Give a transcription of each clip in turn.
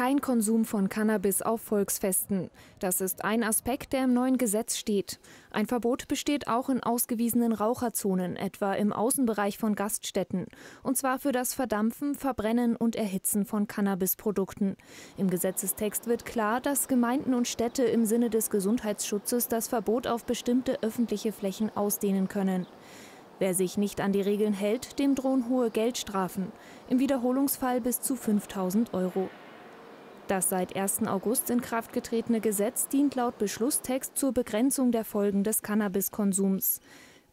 kein Konsum von Cannabis auf Volksfesten. Das ist ein Aspekt, der im neuen Gesetz steht. Ein Verbot besteht auch in ausgewiesenen Raucherzonen, etwa im Außenbereich von Gaststätten. Und zwar für das Verdampfen, Verbrennen und Erhitzen von Cannabisprodukten. Im Gesetzestext wird klar, dass Gemeinden und Städte im Sinne des Gesundheitsschutzes das Verbot auf bestimmte öffentliche Flächen ausdehnen können. Wer sich nicht an die Regeln hält, dem drohen hohe Geldstrafen, im Wiederholungsfall bis zu 5000 Euro. Das seit 1. August in Kraft getretene Gesetz dient laut Beschlusstext zur Begrenzung der Folgen des Cannabiskonsums.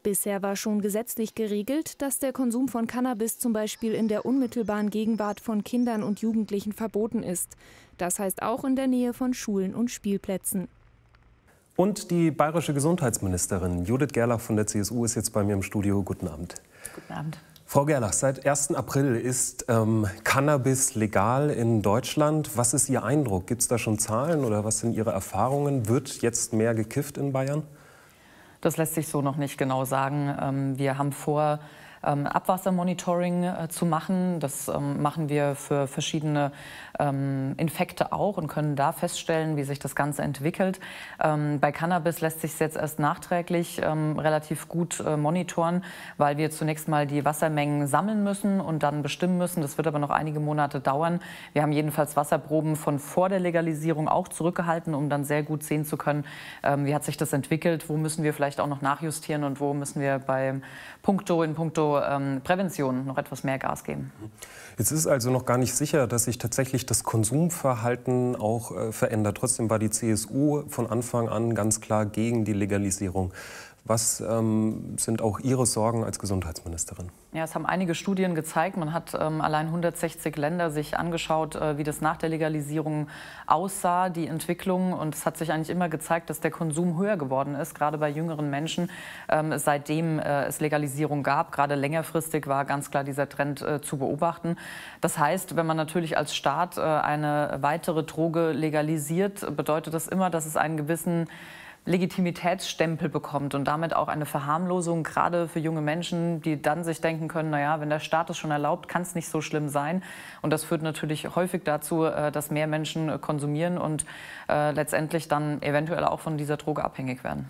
Bisher war schon gesetzlich geregelt, dass der Konsum von Cannabis zum Beispiel in der unmittelbaren Gegenwart von Kindern und Jugendlichen verboten ist. Das heißt auch in der Nähe von Schulen und Spielplätzen. Und die bayerische Gesundheitsministerin Judith Gerlach von der CSU ist jetzt bei mir im Studio. Guten Abend. Guten Abend. Frau Gerlach, seit 1. April ist ähm, Cannabis legal in Deutschland. Was ist Ihr Eindruck? Gibt es da schon Zahlen oder was sind Ihre Erfahrungen? Wird jetzt mehr gekifft in Bayern? Das lässt sich so noch nicht genau sagen. Ähm, wir haben vor, ähm, Abwassermonitoring äh, zu machen. Das ähm, machen wir für verschiedene ähm, Infekte auch und können da feststellen, wie sich das Ganze entwickelt. bei Cannabis lässt sich es jetzt erst nachträglich relativ gut äh, monitoren, weil wir zunächst mal die Wassermengen sammeln müssen und dann bestimmen müssen. Das wird aber noch einige Monate dauern. Wir haben jedenfalls Wasserproben von vor der Legalisierung auch zurückgehalten, um dann sehr gut sehen zu können, wie hat sich das entwickelt, wo müssen wir vielleicht auch noch nachjustieren und wo müssen wir bei Punkto in puncto ähm, Prävention noch etwas mehr Gas geben. Jetzt ist also noch gar nicht sicher, dass sich tatsächlich das Konsumverhalten auch äh, verändert. Trotzdem war die CSU von Anfang an ganz klar gegen die Legalisierung. Was ähm, sind auch Ihre Sorgen als Gesundheitsministerin? Ja, es haben einige Studien gezeigt. Man hat ähm, allein 160 Länder sich angeschaut, äh, wie das nach der Legalisierung aussah, die Entwicklung. Und es hat sich eigentlich immer gezeigt, dass der Konsum höher geworden ist, gerade bei jüngeren Menschen, ähm, seitdem äh, es Legalisierung gab. Gerade längerfristig war ganz klar dieser Trend äh, zu beobachten. Das heißt, wenn man natürlich als Staat äh, eine weitere Droge legalisiert, bedeutet das immer, dass es einen gewissen Legitimitätsstempel bekommt und damit auch eine Verharmlosung, gerade für junge Menschen, die dann sich denken können, naja, wenn der Staat es schon erlaubt, kann es nicht so schlimm sein. Und das führt natürlich häufig dazu, äh, dass mehr Menschen äh, konsumieren und äh, letztendlich dann eventuell auch von dieser Droge abhängig werden.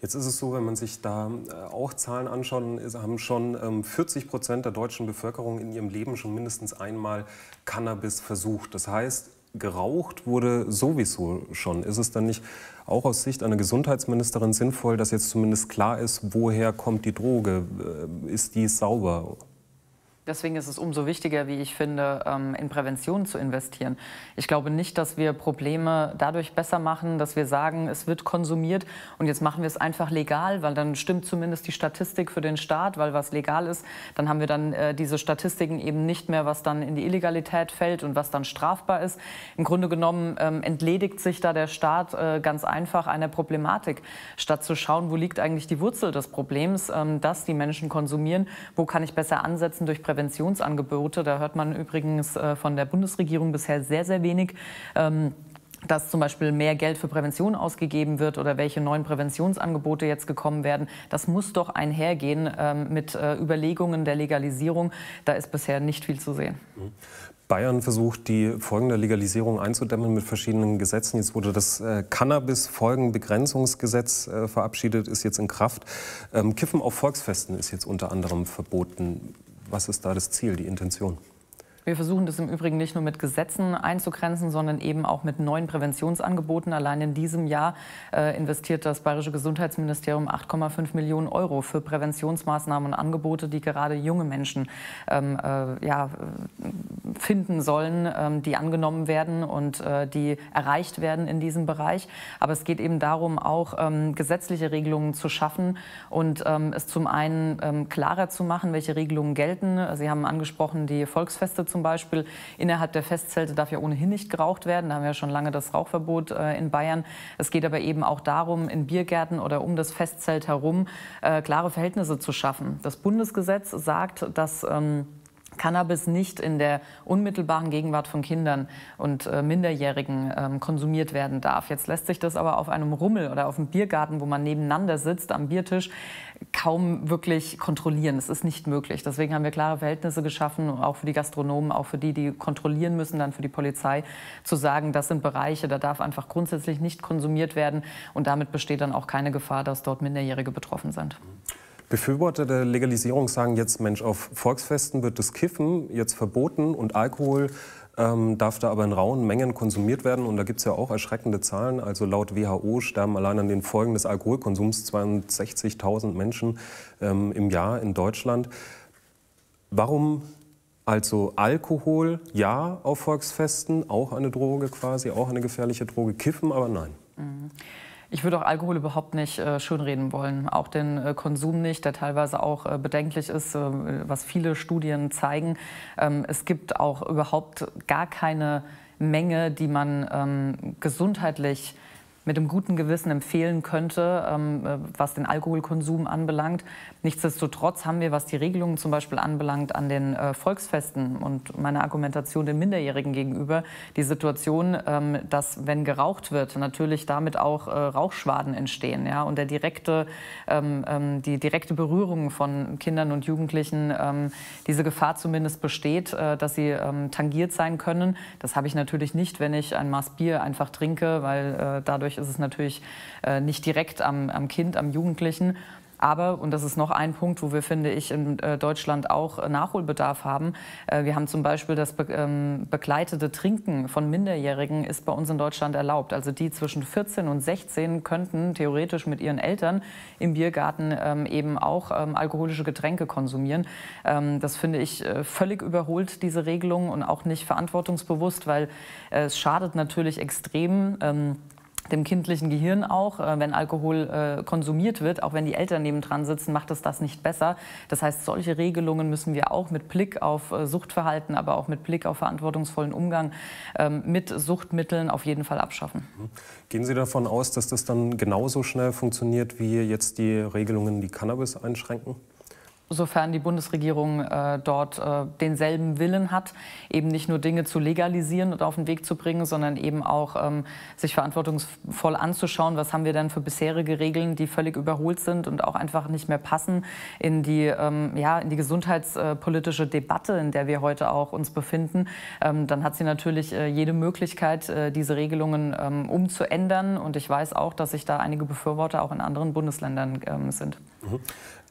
Jetzt ist es so, wenn man sich da auch Zahlen anschaut, haben schon 40 ähm, Prozent der deutschen Bevölkerung in ihrem Leben schon mindestens einmal Cannabis versucht. Das heißt, geraucht wurde sowieso schon. Ist es dann nicht auch aus Sicht einer Gesundheitsministerin sinnvoll, dass jetzt zumindest klar ist, woher kommt die Droge? Äh, ist die sauber? Deswegen ist es umso wichtiger, wie ich finde, ähm, in Prävention zu investieren. Ich glaube nicht, dass wir Probleme dadurch besser machen, dass wir sagen, es wird konsumiert und jetzt machen wir es einfach legal, weil dann stimmt zumindest die Statistik für den Staat, weil was legal ist, dann haben wir dann äh, diese Statistiken eben nicht mehr, was dann in die Illegalität fällt und was dann strafbar ist. Im Grunde genommen ähm, entledigt sich da der Staat äh, ganz einfach einer Problematik, statt zu schauen, wo liegt eigentlich die Wurzel des Problems, ähm, dass die Menschen konsumieren, wo kann ich besser ansetzen durch Prävention. Präventionsangebote. Da hört man übrigens äh, von der Bundesregierung bisher sehr, sehr wenig ähm, dass zum Beispiel mehr Geld für Prävention ausgegeben wird oder welche neuen Präventionsangebote jetzt gekommen werden. Das muss doch einhergehen ähm, mit äh, Überlegungen der Legalisierung. Da ist bisher nicht viel zu sehen. Mhm. Bayern versucht, die Folgen der Legalisierung einzudämmen mit verschiedenen Gesetzen. Jetzt wurde das äh, Cannabis-Folgenbegrenzungsgesetz äh, verabschiedet, ist jetzt in Kraft. Ähm, Kiffen auf Volksfesten ist jetzt unter anderem verboten was ist da das Ziel, die Intention? Wir versuchen das im Übrigen nicht nur mit Gesetzen einzugrenzen, sondern eben auch mit neuen Präventionsangeboten. Allein in diesem Jahr äh, investiert das Bayerische Gesundheitsministerium 8,5 Millionen Euro für Präventionsmaßnahmen und Angebote, die gerade junge Menschen ähm, äh, ja, finden sollen, ähm, die angenommen werden und äh, die erreicht werden in diesem Bereich. Aber es geht eben darum, auch ähm, gesetzliche Regelungen zu schaffen und ähm, es zum einen ähm, klarer zu machen, welche Regelungen gelten. Sie haben angesprochen, die Volksfeste zum Beispiel. Innerhalb der Festzelte darf ja ohnehin nicht geraucht werden. Da haben wir ja schon lange das Rauchverbot äh, in Bayern. Es geht aber eben auch darum, in Biergärten oder um das Festzelt herum äh, klare Verhältnisse zu schaffen. Das Bundesgesetz sagt, dass ähm, Cannabis nicht in der unmittelbaren Gegenwart von Kindern und äh, Minderjährigen ähm, konsumiert werden darf. Jetzt lässt sich das aber auf einem Rummel oder auf einem Biergarten, wo man nebeneinander sitzt am Biertisch, kaum wirklich kontrollieren. Es ist nicht möglich. Deswegen haben wir klare Verhältnisse geschaffen, auch für die Gastronomen, auch für die, die kontrollieren müssen, dann für die Polizei, zu sagen, das sind Bereiche, da darf einfach grundsätzlich nicht konsumiert werden. Und damit besteht dann auch keine Gefahr, dass dort Minderjährige betroffen sind. Befürworter der Legalisierung sagen jetzt, Mensch, auf Volksfesten wird das Kiffen jetzt verboten und Alkohol ähm, darf da aber in rauen Mengen konsumiert werden. Und da gibt es ja auch erschreckende Zahlen. Also laut WHO sterben allein an den Folgen des Alkoholkonsums 62.000 Menschen ähm, im Jahr in Deutschland. Warum also Alkohol, ja, auf Volksfesten, auch eine Droge quasi, auch eine gefährliche Droge, Kiffen, aber nein. Mhm. Ich würde auch Alkohol überhaupt nicht äh, schönreden wollen, auch den äh, Konsum nicht, der teilweise auch äh, bedenklich ist, äh, was viele Studien zeigen. Ähm, es gibt auch überhaupt gar keine Menge, die man ähm, gesundheitlich mit einem guten Gewissen empfehlen könnte, ähm, äh, was den Alkoholkonsum anbelangt. Nichtsdestotrotz haben wir, was die Regelungen zum Beispiel anbelangt, an den äh, Volksfesten und meine Argumentation den Minderjährigen gegenüber, die Situation, ähm, dass wenn geraucht wird, natürlich damit auch äh, Rauchschwaden entstehen ja? und der direkte, ähm, ähm die direkte Berührung von Kindern und Jugendlichen, ähm, diese Gefahr zumindest besteht, äh, dass sie ähm, tangiert sein können. Das habe ich natürlich nicht, wenn ich ein Maß Bier einfach trinke, weil äh, dadurch Dadurch ist es natürlich äh, nicht direkt am, am Kind, am Jugendlichen. Aber, und das ist noch ein Punkt, wo wir, finde ich, in äh, Deutschland auch Nachholbedarf haben. Äh, wir haben zum Beispiel das ähm, begleitete Trinken von Minderjährigen ist bei uns in Deutschland erlaubt. Also die zwischen 14 und 16 könnten theoretisch mit ihren Eltern im Biergarten ähm, eben auch ähm, alkoholische Getränke konsumieren. Das finde ich völlig überholt, diese Regelung und auch nicht verantwortungsbewusst, weil es schadet natürlich extrem dem kindlichen Gehirn auch, äh, wenn Alkohol äh, konsumiert wird, auch wenn die Eltern nebendran sitzen, macht es das nicht besser. Das heißt, solche Regelungen müssen wir auch mit Blick auf äh, Suchtverhalten, aber auch mit Blick auf verantwortungsvollen Umgang ähm, mit Suchtmitteln auf jeden Fall abschaffen. Mhm. Gehen Sie davon aus, dass das dann genauso schnell funktioniert wie jetzt die Regelungen, die Cannabis einschränken? sofern die Bundesregierung äh, dort äh, denselben Willen hat, eben nicht nur Dinge zu legalisieren und auf den Weg zu bringen, sondern eben auch ähm, sich verantwortungsvoll anzuschauen, was haben wir denn für bisherige Regeln, die völlig überholt sind und auch einfach nicht mehr passen in die, ähm, ja, in die gesundheitspolitische Debatte, in der wir heute auch uns befinden, ähm, dann hat sie natürlich äh, jede Möglichkeit, äh, diese Regelungen ähm, umzuändern. Und ich weiß auch, dass sich da einige Befürworter auch in anderen Bundesländern ähm, sind. Mhm.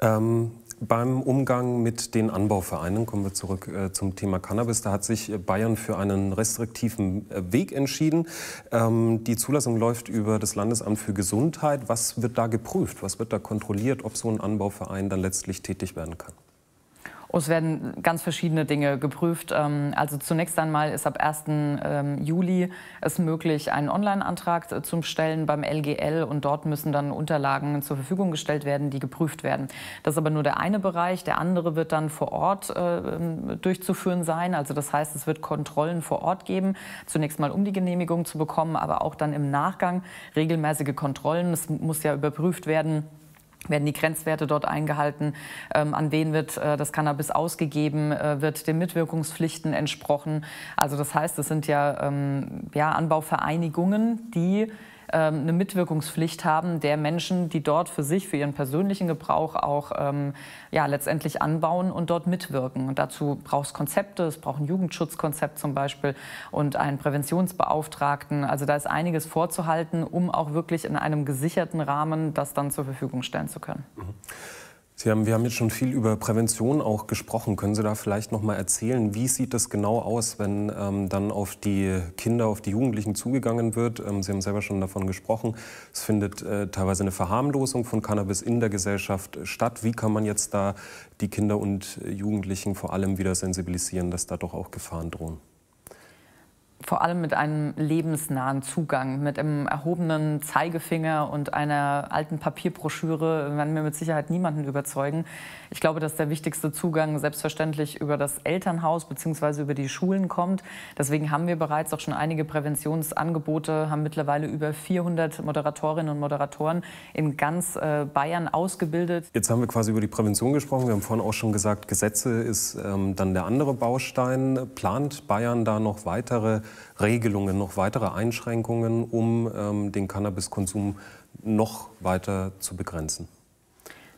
Ähm, beim Umgang mit den Anbauvereinen, kommen wir zurück äh, zum Thema Cannabis, da hat sich äh, Bayern für einen restriktiven äh, Weg entschieden. Ähm, die Zulassung läuft über das Landesamt für Gesundheit. Was wird da geprüft? Was wird da kontrolliert, ob so ein Anbauverein dann letztlich tätig werden kann? es werden ganz verschiedene Dinge geprüft. Ähm, also zunächst einmal ist ab 1. Ähm, Juli es möglich, einen Online-Antrag äh, zum Stellen beim LGL und dort müssen dann Unterlagen zur Verfügung gestellt werden, die geprüft werden. Das ist aber nur der eine Bereich. Der andere wird dann vor Ort äh, ähm, durchzuführen sein. Also das heißt, es wird Kontrollen vor Ort geben. Zunächst mal, um die Genehmigung zu bekommen, aber auch dann im Nachgang regelmäßige Kontrollen. Es muss ja überprüft werden, werden die Grenzwerte dort eingehalten, ähm, an wen wird äh, das Cannabis ausgegeben, äh, wird den Mitwirkungspflichten entsprochen. Also das heißt, es sind ja, ähm, ja Anbauvereinigungen, die ähm, eine Mitwirkungspflicht haben der Menschen, die dort für sich, für ihren persönlichen Gebrauch auch ähm, ja, letztendlich anbauen und dort mitwirken. Und dazu braucht es Konzepte, es braucht ein Jugendschutzkonzept zum Beispiel und einen Präventionsbeauftragten. Also da ist einiges vorzuhalten, um auch wirklich in einem gesicherten Rahmen das dann zur Verfügung stellen zu können. Mhm. Sie haben, wir haben jetzt schon viel über Prävention auch gesprochen. Können Sie da vielleicht noch mal erzählen, wie sieht das genau aus, wenn ähm, dann auf die Kinder, auf die Jugendlichen zugegangen wird? Ähm, Sie haben selber schon davon gesprochen. Es findet äh, teilweise eine Verharmlosung von Cannabis in der Gesellschaft statt. Wie kann man jetzt da die Kinder und Jugendlichen vor allem wieder sensibilisieren, dass da doch auch Gefahren drohen? vor allem mit einem lebensnahen Zugang, mit einem erhobenen Zeigefinger und einer alten Papierbroschüre werden wir mit Sicherheit niemanden überzeugen. Ich glaube, dass der wichtigste Zugang selbstverständlich über das Elternhaus bzw. über die Schulen kommt. Deswegen haben wir bereits auch schon einige Präventionsangebote, haben mittlerweile über 400 Moderatorinnen und Moderatoren in ganz äh, Bayern ausgebildet. Jetzt haben wir quasi über die Prävention gesprochen. Wir haben vorhin auch schon gesagt, Gesetze ist ähm, dann der andere Baustein. Plant Bayern da noch weitere Regelungen, noch weitere Einschränkungen, um ähm, den Cannabiskonsum noch weiter zu begrenzen?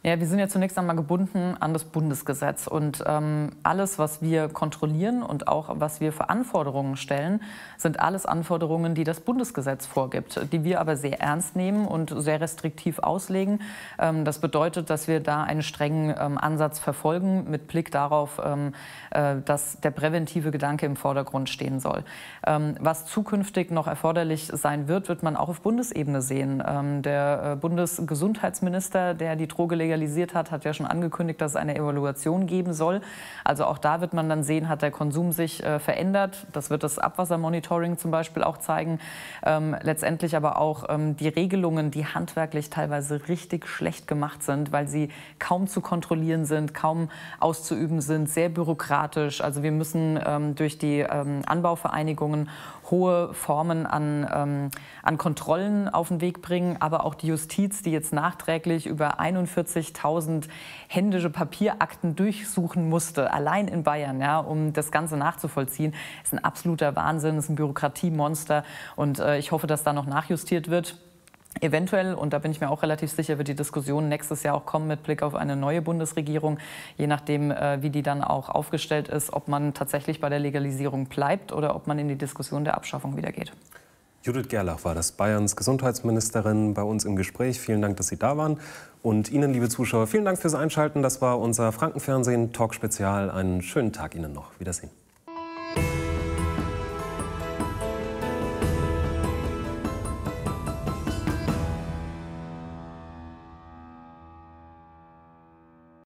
Ja, wir sind ja zunächst einmal gebunden an das Bundesgesetz. Und ähm, alles, was wir kontrollieren und auch was wir für Anforderungen stellen, sind alles Anforderungen, die das Bundesgesetz vorgibt, die wir aber sehr ernst nehmen und sehr restriktiv auslegen. Ähm, das bedeutet, dass wir da einen strengen ähm, Ansatz verfolgen mit Blick darauf, ähm, äh, dass der präventive Gedanke im Vordergrund stehen soll. Ähm, was zukünftig noch erforderlich sein wird, wird man auch auf Bundesebene sehen. Ähm, der äh, Bundesgesundheitsminister, der die Drohgelege realisiert hat, hat ja schon angekündigt, dass es eine Evaluation geben soll. Also auch da wird man dann sehen, hat der Konsum sich äh, verändert. Das wird das Abwassermonitoring zum Beispiel auch zeigen. Ähm, letztendlich aber auch ähm, die Regelungen, die handwerklich teilweise richtig schlecht gemacht sind, weil sie kaum zu kontrollieren sind, kaum auszuüben sind, sehr bürokratisch. Also wir müssen ähm, durch die ähm, Anbauvereinigungen hohe Formen an, ähm, an Kontrollen auf den Weg bringen, aber auch die Justiz, die jetzt nachträglich über 41.000 händische Papierakten durchsuchen musste, allein in Bayern, ja, um das Ganze nachzuvollziehen, ist ein absoluter Wahnsinn, ist ein Bürokratiemonster und äh, ich hoffe, dass da noch nachjustiert wird. Eventuell, und da bin ich mir auch relativ sicher, wird die Diskussion nächstes Jahr auch kommen mit Blick auf eine neue Bundesregierung, je nachdem, äh, wie die dann auch aufgestellt ist, ob man tatsächlich bei der Legalisierung bleibt oder ob man in die Diskussion der Abschaffung wieder geht. Judith Gerlach war das, Bayerns Gesundheitsministerin, bei uns im Gespräch. Vielen Dank, dass Sie da waren. Und Ihnen, liebe Zuschauer, vielen Dank fürs Einschalten. Das war unser Frankenfernsehen-Talk-Spezial. Einen schönen Tag Ihnen noch. Wiedersehen.